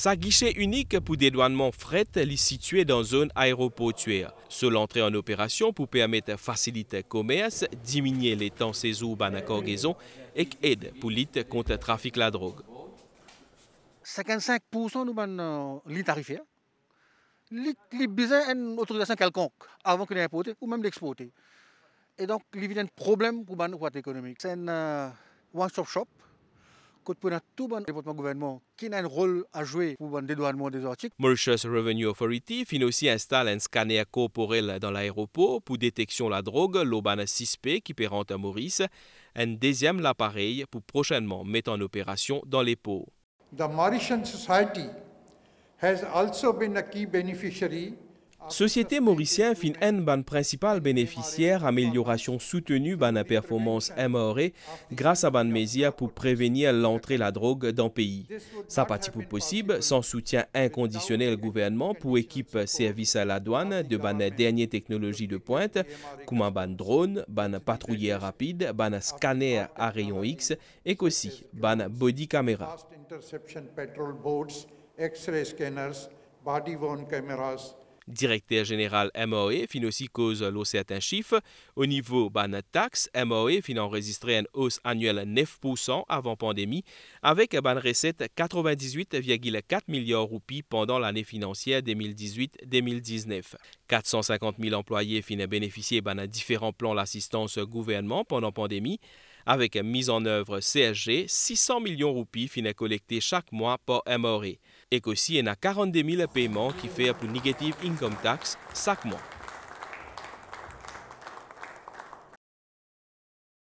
Sa guichet unique pour dédouanement fret est situé dans zone aéroportuaire. Seule entrée en opération pour permettre faciliter le commerce, diminuer les temps séjour la cargaison et aide pour lutter contre le trafic de la drogue. 55% nous avons les tarifaires. Hein. Les besoin une autorisation quelconque avant que d'importer ou même d'exporter. Et donc, il y a un problème pour notre C'est un euh, one-stop shop a Mauritius Revenue Authority finit aussi installe un scanner corporel dans l'aéroport pour détection de la drogue, l'Obana 6P qui pérante à Maurice. Un deuxième appareil pour prochainement mettre en opération dans les pots. La Mauritian Society has also been a key beneficiary Société mauricienne fin en ban principal bénéficiaire amélioration soutenue banne performance MRE grâce à ban Mesia pour prévenir l'entrée la drogue dans pays. Ça partie pour possible sans soutien inconditionnel gouvernement pour équipe service à la douane de ban dernière technologie de pointe comme ban drone, ban patrouille rapide, ban scanner à rayon X et aussi ban body camera directeur général MOE fin aussi cause l'eau certain chiffre. Au niveau ban tax taxe, MOE fin enregistré une hausse annuelle 9% avant pandémie, avec ban recette 98,4 milliards roupies pendant l'année financière 2018-2019. 450 000 employés fin bénéficié bah, de différents plans d'assistance gouvernement pendant pandémie. Avec mise en œuvre CSG, 600 millions de roupies finissent collectées chaque mois par MRE. Et qu'aussi, il y en a 42 000 paiements qui font plus négative Income Tax chaque mois.